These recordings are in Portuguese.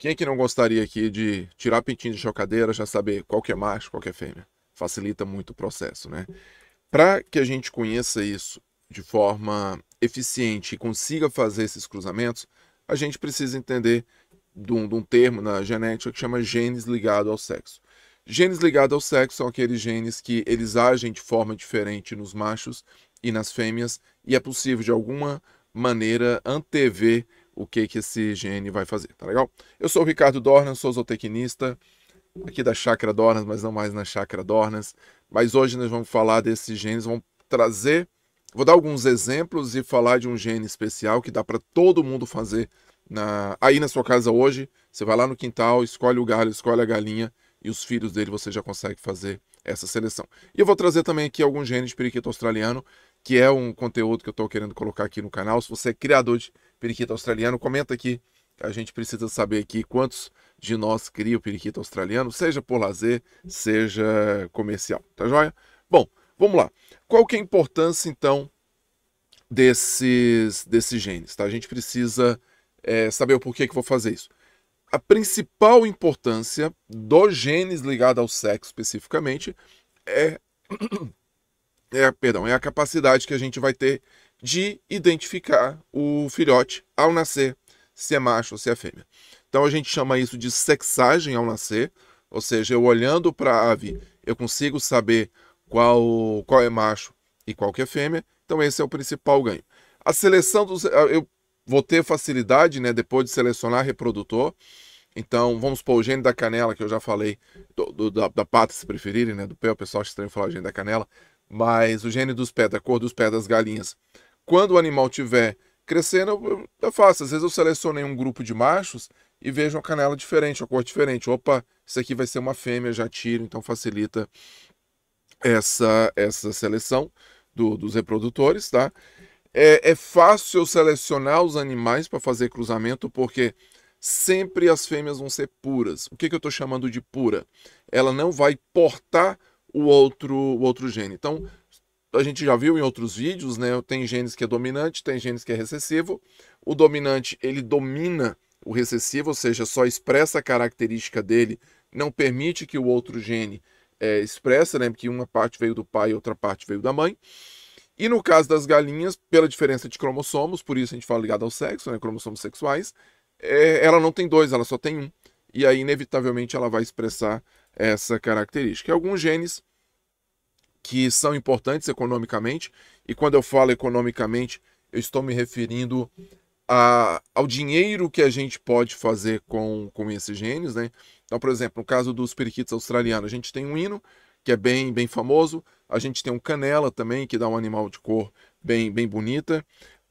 Quem é que não gostaria aqui de tirar pintinho de chocadeira, já saber qual que é macho, qual que é fêmea? Facilita muito o processo, né? Para que a gente conheça isso de forma eficiente e consiga fazer esses cruzamentos, a gente precisa entender de um, de um termo na genética que chama genes ligado ao sexo. Genes ligados ao sexo são aqueles genes que eles agem de forma diferente nos machos e nas fêmeas, e é possível de alguma maneira antever o que, que esse gene vai fazer, tá legal? Eu sou o Ricardo Dornan, sou zootecnista aqui da Chácara Dornas, mas não mais na Chácara Dornas. Mas hoje nós vamos falar desses genes, vamos trazer, vou dar alguns exemplos e falar de um gene especial que dá para todo mundo fazer na, aí na sua casa hoje. Você vai lá no quintal, escolhe o galho, escolhe a galinha e os filhos dele você já consegue fazer essa seleção. E eu vou trazer também aqui alguns genes de periquito australiano, que é um conteúdo que eu estou querendo colocar aqui no canal. Se você é criador de periquito australiano. Comenta aqui. A gente precisa saber aqui quantos de nós cria o periquito australiano, seja por lazer, seja comercial. Tá joia? Bom, vamos lá. Qual que é a importância, então, desses, desses genes? Tá? A gente precisa é, saber o porquê que vou fazer isso. A principal importância dos genes ligados ao sexo especificamente é, é, perdão, é a capacidade que a gente vai ter de identificar o filhote ao nascer, se é macho ou se é fêmea. Então a gente chama isso de sexagem ao nascer, ou seja, eu olhando para a ave, eu consigo saber qual, qual é macho e qual que é fêmea. Então esse é o principal ganho. A seleção dos eu vou ter facilidade, né, depois de selecionar reprodutor. Então, vamos pôr o gene da canela, que eu já falei, do, do, da, da pata, se preferirem, né? Do pé, o pessoal estranho falar o gene da canela. Mas o gene dos pés, da cor dos pés das galinhas, quando o animal tiver crescendo, eu, eu faço. Às vezes eu selecionei um grupo de machos e vejo uma canela diferente, uma cor diferente. Opa, isso aqui vai ser uma fêmea, já tiro, então facilita essa, essa seleção do, dos reprodutores, tá? É, é fácil eu selecionar os animais para fazer cruzamento, porque sempre as fêmeas vão ser puras. O que, que eu estou chamando de pura? Ela não vai portar o outro, o outro gene. Então, a gente já viu em outros vídeos, né? Tem genes que é dominante, tem genes que é recessivo. O dominante, ele domina o recessivo, ou seja, só expressa a característica dele, não permite que o outro gene é, expressa, né? Que uma parte veio do pai e outra parte veio da mãe. E no caso das galinhas, pela diferença de cromossomos, por isso a gente fala ligado ao sexo, né? Cromossomos sexuais, é, ela não tem dois, ela só tem um. E aí, inevitavelmente, ela vai expressar essa característica. Alguns genes que são importantes economicamente, e quando eu falo economicamente, eu estou me referindo a, ao dinheiro que a gente pode fazer com, com esses genes, né? Então, por exemplo, no caso dos periquitos australianos, a gente tem um hino, que é bem, bem famoso, a gente tem um canela também, que dá um animal de cor bem, bem bonita.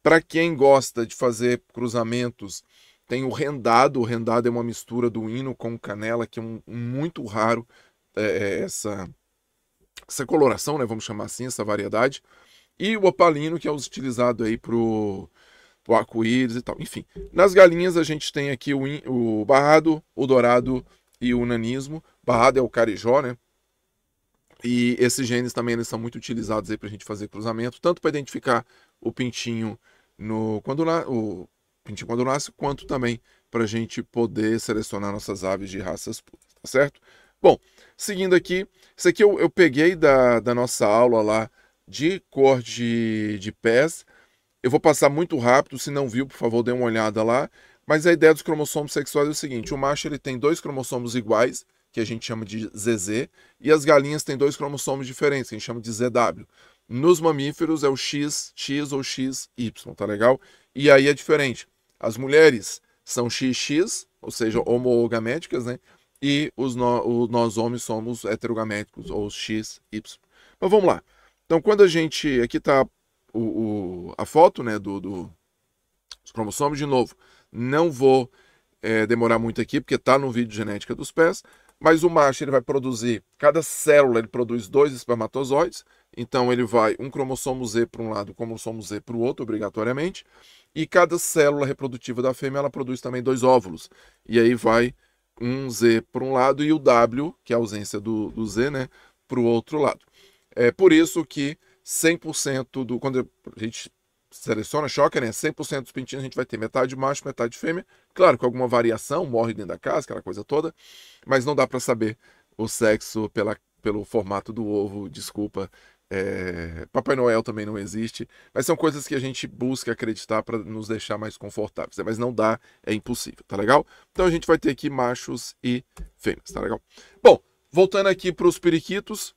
Para quem gosta de fazer cruzamentos, tem o rendado, o rendado é uma mistura do hino com canela, que é um, muito raro é, é essa essa coloração, né, vamos chamar assim, essa variedade, e o opalino, que é utilizado aí pro, pro arco-íris e tal. Enfim, nas galinhas a gente tem aqui o, o barrado, o dourado e o nanismo. Barrado é o carijó, né? E esses genes também eles são muito utilizados aí para a gente fazer cruzamento, tanto para identificar o pintinho no quando na, o pintinho quando nasce, quanto também para a gente poder selecionar nossas aves de raças puras, tá certo? Bom, seguindo aqui, isso aqui eu, eu peguei da, da nossa aula lá de cor de, de pés. Eu vou passar muito rápido, se não viu, por favor, dê uma olhada lá. Mas a ideia dos cromossomos sexuais é o seguinte: o macho ele tem dois cromossomos iguais, que a gente chama de ZZ, e as galinhas têm dois cromossomos diferentes, que a gente chama de ZW. Nos mamíferos é o X, X ou XY, tá legal? E aí é diferente. As mulheres são XX, ou seja, homogaméticas, né? e os no, o, nós homens somos heterogaméticos, ou X, Y. Mas vamos lá. Então, quando a gente. Aqui está a foto né, do, do, dos cromossomos, de novo. Não vou é, demorar muito aqui, porque está no vídeo genética dos pés. Mas o macho ele vai produzir, cada célula ele produz dois espermatozoides, então ele vai um cromossomo Z para um lado, um cromossomo Z para o outro, obrigatoriamente, e cada célula reprodutiva da fêmea ela produz também dois óvulos. E aí vai um Z para um lado e o W, que é a ausência do, do Z, né, para o outro lado. É por isso que 100% do. Quando a gente seleciona choca, né? 100% dos pintinhos a gente vai ter metade macho, metade fêmea. Claro, com alguma variação, morre dentro da casa, aquela coisa toda, mas não dá para saber o sexo pela, pelo formato do ovo, desculpa, é... Papai Noel também não existe, mas são coisas que a gente busca acreditar para nos deixar mais confortáveis, né? mas não dá, é impossível, tá legal? Então a gente vai ter aqui machos e fêmeas, tá legal? Bom, voltando aqui para os periquitos,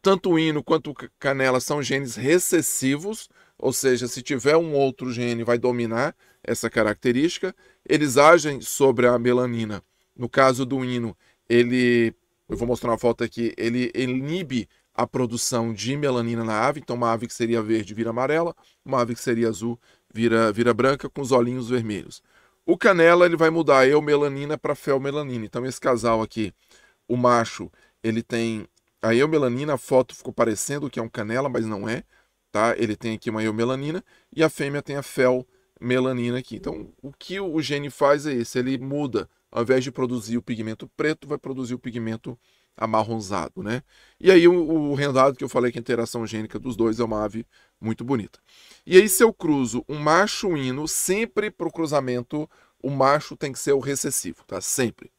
tanto o hino quanto canela são genes recessivos, ou seja, se tiver um outro gene vai dominar essa característica. Eles agem sobre a melanina. No caso do hino, ele, eu vou mostrar uma foto aqui, ele inibe a produção de melanina na ave. Então, uma ave que seria verde vira amarela, uma ave que seria azul vira, vira branca, com os olhinhos vermelhos. O canela ele vai mudar melanina para felmelanina. Então, esse casal aqui, o macho, ele tem a eumelanina, a foto ficou parecendo que é um canela, mas não é. Tá? Ele tem aqui uma melanina e a fêmea tem a felmelanina aqui. Então, o que o gene faz é esse, ele muda. Ao invés de produzir o pigmento preto, vai produzir o pigmento amarronzado, né? E aí o, o rendado que eu falei que a interação gênica dos dois é uma ave muito bonita. E aí se eu cruzo um macho hino, sempre para o cruzamento o macho tem que ser o recessivo, tá? Sempre.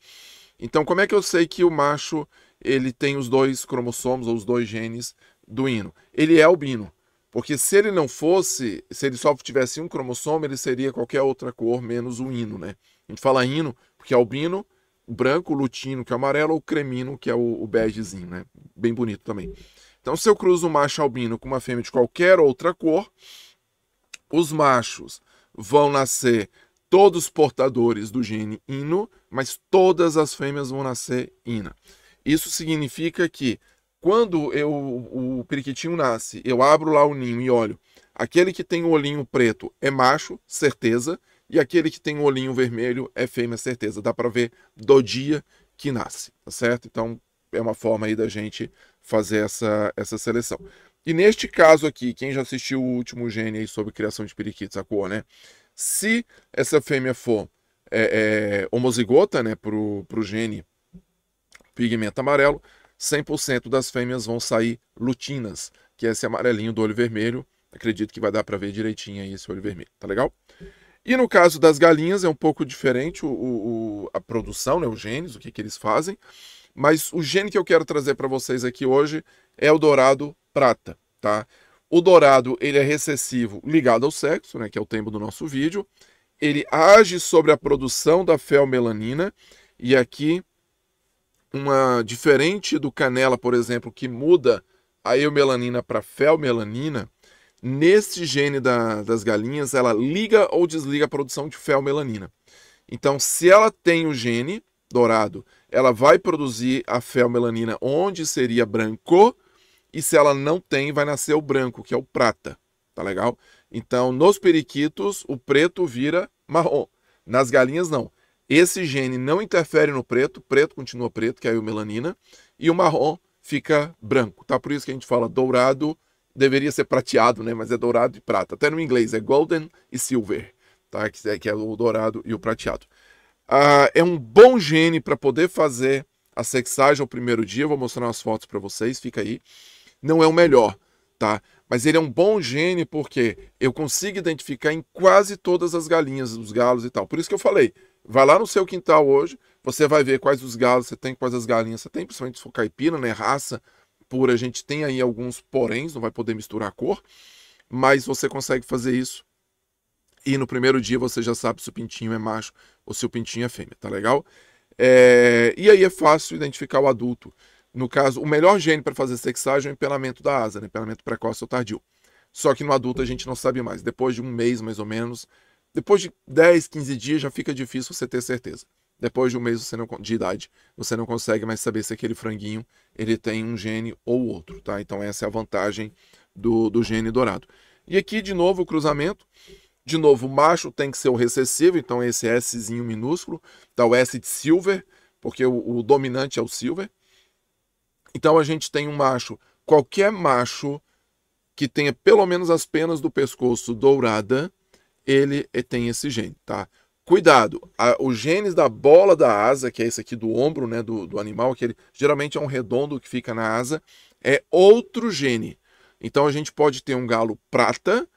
Então como é que eu sei que o macho ele tem os dois cromossomos ou os dois genes do hino? Ele é albino. Porque se ele não fosse, se ele só tivesse um cromossomo, ele seria qualquer outra cor menos o hino, né? A gente fala hino porque é albino branco, lutino, que é o amarelo, ou cremino, que é o, o begezinho, né? Bem bonito também. Então, se eu cruzo um macho albino com uma fêmea de qualquer outra cor, os machos vão nascer todos portadores do gene ino, mas todas as fêmeas vão nascer ina. Isso significa que quando eu, o periquitinho nasce, eu abro lá o ninho e olho, aquele que tem o olhinho preto é macho, certeza, e aquele que tem um olhinho vermelho é fêmea, certeza. Dá para ver do dia que nasce, tá certo? Então é uma forma aí da gente fazer essa, essa seleção. E neste caso aqui, quem já assistiu o último gene aí sobre criação de periquitos, a cor, né? Se essa fêmea for é, é, homozigota, né, pro, pro gene pigmento amarelo, 100% das fêmeas vão sair lutinas, que é esse amarelinho do olho vermelho. Acredito que vai dar para ver direitinho aí esse olho vermelho, tá legal? E no caso das galinhas é um pouco diferente o, o a produção, né, os genes, o que, que eles fazem. Mas o gene que eu quero trazer para vocês aqui hoje é o dourado prata, tá? O dourado, ele é recessivo ligado ao sexo, né, que é o tema do nosso vídeo. Ele age sobre a produção da felmelanina e aqui uma diferente do canela, por exemplo, que muda a eumelanina para felmelanina, neste gene da, das galinhas, ela liga ou desliga a produção de melanina Então, se ela tem o gene dourado, ela vai produzir a melanina onde seria branco, e se ela não tem, vai nascer o branco, que é o prata. Tá legal? Então, nos periquitos, o preto vira marrom. Nas galinhas, não. Esse gene não interfere no preto, preto continua preto, que é a melanina, e o marrom fica branco. Tá por isso que a gente fala dourado, deveria ser prateado, né? Mas é dourado e prata. Até no inglês é golden e silver, tá? Que é, que é o dourado e o prateado. Ah, é um bom gene para poder fazer a sexagem ao primeiro dia. Eu vou mostrar umas fotos para vocês, fica aí. Não é o melhor, tá? Mas ele é um bom gene porque eu consigo identificar em quase todas as galinhas, os galos e tal. Por isso que eu falei, vai lá no seu quintal hoje, você vai ver quais os galos você tem, quais as galinhas você tem, principalmente se for caipira, né, raça Pura, a gente tem aí alguns poréns, não vai poder misturar a cor, mas você consegue fazer isso. E no primeiro dia você já sabe se o pintinho é macho ou se o pintinho é fêmea, tá legal? É... E aí é fácil identificar o adulto. No caso, o melhor gene para fazer sexagem é o empelamento da asa, né? empelamento precoce ou tardio. Só que no adulto a gente não sabe mais. Depois de um mês, mais ou menos, depois de 10, 15 dias já fica difícil você ter certeza. Depois de um mês você não, de idade, você não consegue mais saber se aquele franguinho ele tem um gene ou outro, tá? Então essa é a vantagem do, do gene dourado. E aqui, de novo, o cruzamento. De novo, o macho tem que ser o recessivo, então esse Szinho minúsculo, tá? O S de silver, porque o, o dominante é o silver. Então a gente tem um macho, qualquer macho que tenha pelo menos as penas do pescoço dourada, ele tem esse gene, tá? Cuidado, a, o genes da bola da asa, que é esse aqui do ombro né, do, do animal, que ele, geralmente é um redondo que fica na asa, é outro gene. Então a gente pode ter um galo prata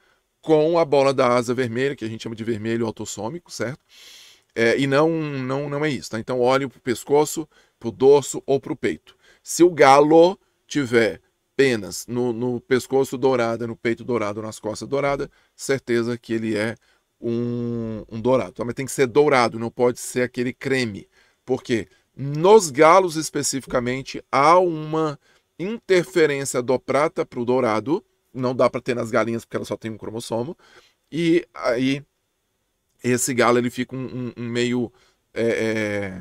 com a bola da asa vermelha, que a gente chama de vermelho autossômico, certo? É, e não, não, não é isso, tá? Então olhe para o pescoço, para o dorso ou para o peito. Se o galo tiver penas no, no pescoço dourada, no peito dourado, nas costas douradas, certeza que ele é um, um dourado. Também ah, tem que ser dourado, não pode ser aquele creme. Porque nos galos especificamente há uma interferência do prata para o dourado. Não dá para ter nas galinhas porque ela só tem um cromossomo. E aí esse galo ele fica um, um, um meio é,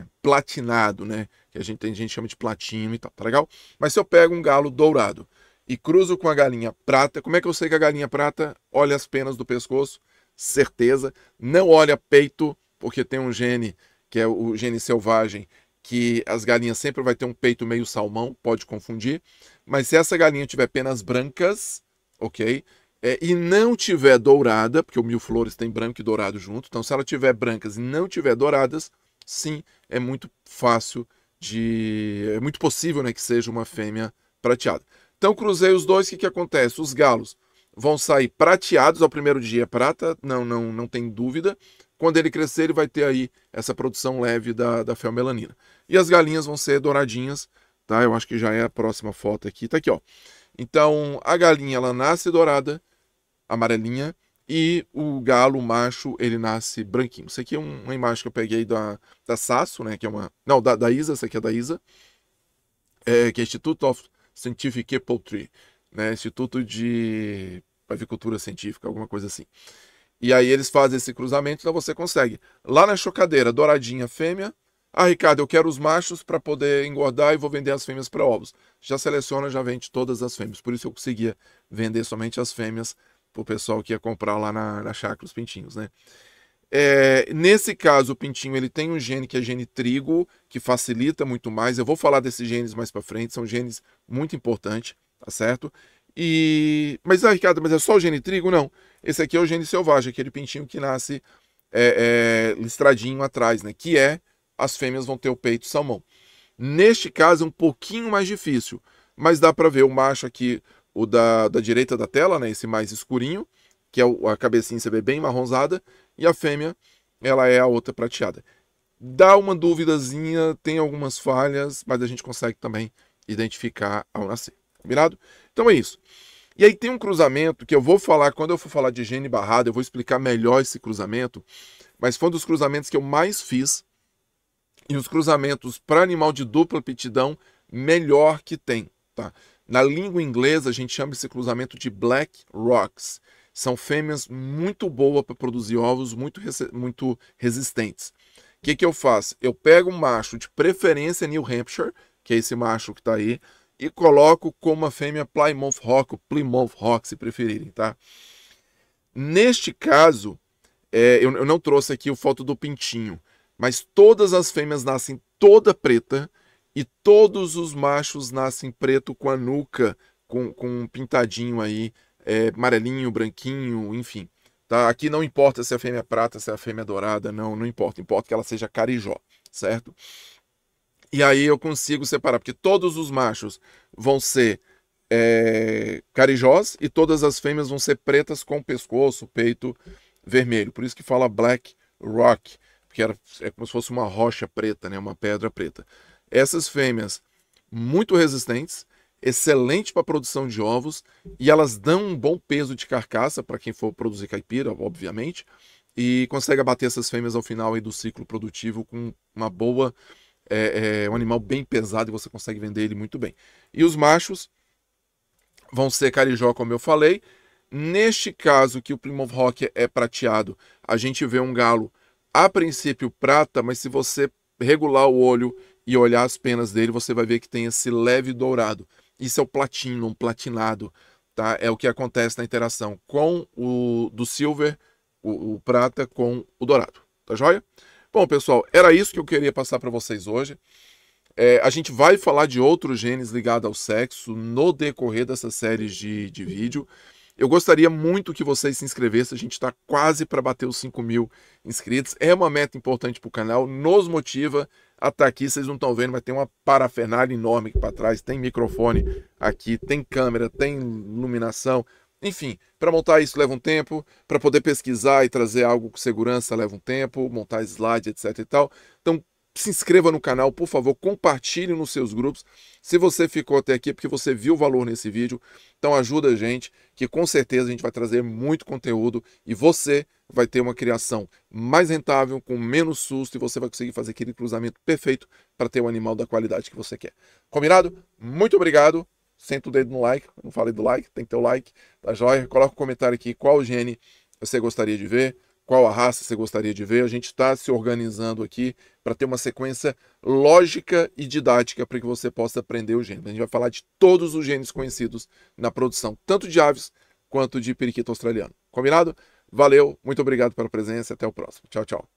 é, platinado, né? Que a gente tem gente chama de platino e tal, tá legal? Mas se eu pego um galo dourado e cruzo com a galinha prata, como é que eu sei que a galinha prata olha as penas do pescoço certeza. Não olha peito, porque tem um gene, que é o gene selvagem, que as galinhas sempre vai ter um peito meio salmão, pode confundir. Mas se essa galinha tiver penas brancas, ok? É, e não tiver dourada, porque o mil flores tem branco e dourado junto, então se ela tiver brancas e não tiver douradas, sim, é muito fácil de. É muito possível né, que seja uma fêmea prateada. Então cruzei os dois, o que, que acontece? Os galos vão sair prateados ao primeiro dia prata, não, não, não tem dúvida. Quando ele crescer, ele vai ter aí essa produção leve da, da felmelanina. E as galinhas vão ser douradinhas, tá? Eu acho que já é a próxima foto aqui, tá aqui, ó. Então, a galinha, ela nasce dourada, amarelinha, e o galo o macho, ele nasce branquinho. Isso aqui é uma imagem que eu peguei da, da Sasso, né, que é uma... Não, da, da Isa, essa aqui é da Isa, é, que é Instituto of Scientific Poultry, né, Instituto de avicultura científica, alguma coisa assim. E aí eles fazem esse cruzamento, então você consegue. Lá na chocadeira, douradinha fêmea. Ah, Ricardo, eu quero os machos para poder engordar e vou vender as fêmeas para ovos. Já seleciona, já vende todas as fêmeas. Por isso eu conseguia vender somente as fêmeas para o pessoal que ia comprar lá na, na chácara os pintinhos, né? É, nesse caso, o pintinho ele tem um gene que é gene trigo, que facilita muito mais. Eu vou falar desses genes mais para frente, são genes muito importantes, tá certo? E... Mas, ah, Ricardo, mas é só o gene trigo? Não. Esse aqui é o gene selvagem, aquele pintinho que nasce é, é, listradinho atrás, né? Que é, as fêmeas vão ter o peito salmão. Neste caso é um pouquinho mais difícil, mas dá para ver o macho aqui, o da, da direita da tela, né? Esse mais escurinho, que é o, a cabecinha, você vê bem marronzada, e a fêmea, ela é a outra prateada. Dá uma duvidazinha, tem algumas falhas, mas a gente consegue também identificar ao nascer. Combinado? Então é isso. E aí tem um cruzamento que eu vou falar, quando eu for falar de gene Barrada, eu vou explicar melhor esse cruzamento, mas foi um dos cruzamentos que eu mais fiz e os cruzamentos para animal de dupla aptidão melhor que tem, tá? Na língua inglesa a gente chama esse cruzamento de Black Rocks. São fêmeas muito boas para produzir ovos, muito, muito resistentes. O que, que eu faço? Eu pego um macho de preferência New Hampshire, que é esse macho que está aí, e coloco como a fêmea Plymouth Rock, ou Plymouth Rock, se preferirem, tá? Neste caso, é, eu, eu não trouxe aqui o foto do pintinho, mas todas as fêmeas nascem toda preta e todos os machos nascem preto com a nuca, com, com um pintadinho aí, é, amarelinho, branquinho, enfim. Tá? Aqui não importa se a fêmea é prata, se a fêmea é dourada, não, não importa. Importa que ela seja carijó, certo? E aí eu consigo separar, porque todos os machos vão ser é, carijós e todas as fêmeas vão ser pretas com pescoço, peito vermelho. Por isso que fala black rock, porque era, é como se fosse uma rocha preta, né? uma pedra preta. Essas fêmeas muito resistentes, excelente para produção de ovos e elas dão um bom peso de carcaça para quem for produzir caipira, obviamente, e consegue abater essas fêmeas ao final do ciclo produtivo com uma boa é, é um animal bem pesado e você consegue vender ele muito bem. E os machos vão ser carijó, como eu falei. Neste caso que o Plymouth Rock é prateado, a gente vê um galo a princípio prata, mas se você regular o olho e olhar as penas dele, você vai ver que tem esse leve dourado. Isso é o platino, um platinado, tá? É o que acontece na interação com o do silver, o, o prata com o dourado, tá joia? Bom, pessoal, era isso que eu queria passar para vocês hoje. É, a gente vai falar de outros genes ligados ao sexo no decorrer dessa série de, de vídeo. Eu gostaria muito que vocês se inscrevessem. A gente está quase para bater os 5 mil inscritos. É uma meta importante para o canal, nos motiva a estar tá aqui. Vocês não estão vendo, mas tem uma parafernália enorme aqui para trás. Tem microfone aqui, tem câmera, tem iluminação, enfim, para montar isso leva um tempo, para poder pesquisar e trazer algo com segurança leva um tempo, montar slide, etc e tal. Então, se inscreva no canal, por favor, compartilhe nos seus grupos. Se você ficou até aqui é porque você viu o valor nesse vídeo, então ajuda a gente, que com certeza a gente vai trazer muito conteúdo e você vai ter uma criação mais rentável, com menos susto e você vai conseguir fazer aquele cruzamento perfeito para ter o um animal da qualidade que você quer. Combinado? Muito obrigado senta o dedo no like, não falei do like, tem que ter o like, tá joia? Coloca o um comentário aqui qual gene você gostaria de ver, qual a raça você gostaria de ver. A gente está se organizando aqui para ter uma sequência lógica e didática para que você possa aprender o gene. A gente vai falar de todos os genes conhecidos na produção, tanto de aves quanto de periquito australiano. Combinado? Valeu, muito obrigado pela presença, até o próximo. Tchau, tchau.